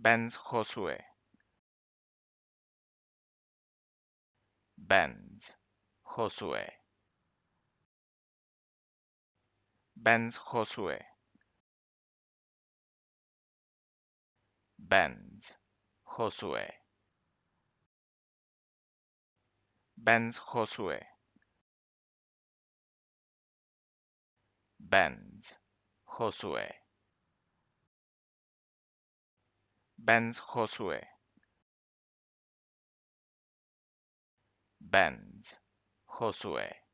Benz Josué. Benz Josué. Benz Josué. Benz Josué. Benz Josué. Benz Josué. Benz Josué. Benz Josué.